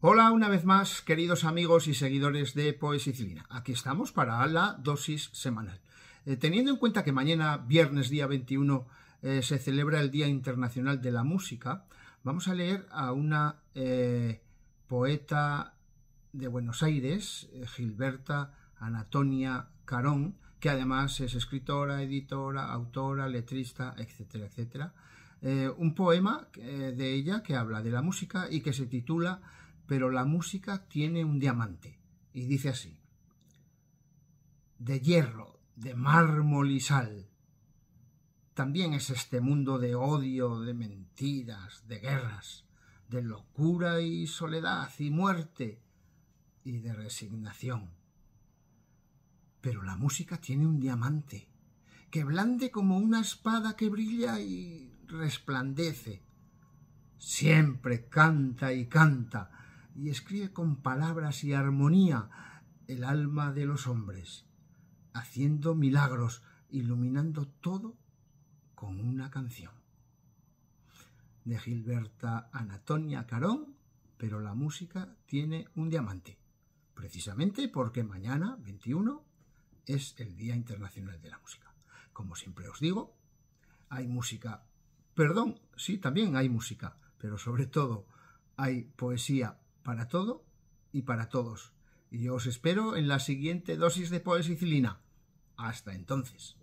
Hola una vez más, queridos amigos y seguidores de Poesicilina. Aquí estamos para la dosis semanal. Eh, teniendo en cuenta que mañana, viernes día 21, eh, se celebra el Día Internacional de la Música, vamos a leer a una eh, poeta de Buenos Aires, Gilberta Anatonia Carón, que además es escritora, editora, autora, letrista, etcétera, etcétera. un poema de ella que habla de la música y que se titula pero la música tiene un diamante y dice así, de hierro, de mármol y sal. También es este mundo de odio, de mentiras, de guerras, de locura y soledad y muerte y de resignación. Pero la música tiene un diamante que blande como una espada que brilla y resplandece. Siempre canta y canta y escribe con palabras y armonía el alma de los hombres, haciendo milagros, iluminando todo con una canción. De Gilberta Anatonia Carón, pero la música tiene un diamante, precisamente porque mañana, 21, es el Día Internacional de la Música. Como siempre os digo, hay música, perdón, sí, también hay música, pero sobre todo hay poesía para todo y para todos. Y yo os espero en la siguiente dosis de poesicilina. Hasta entonces.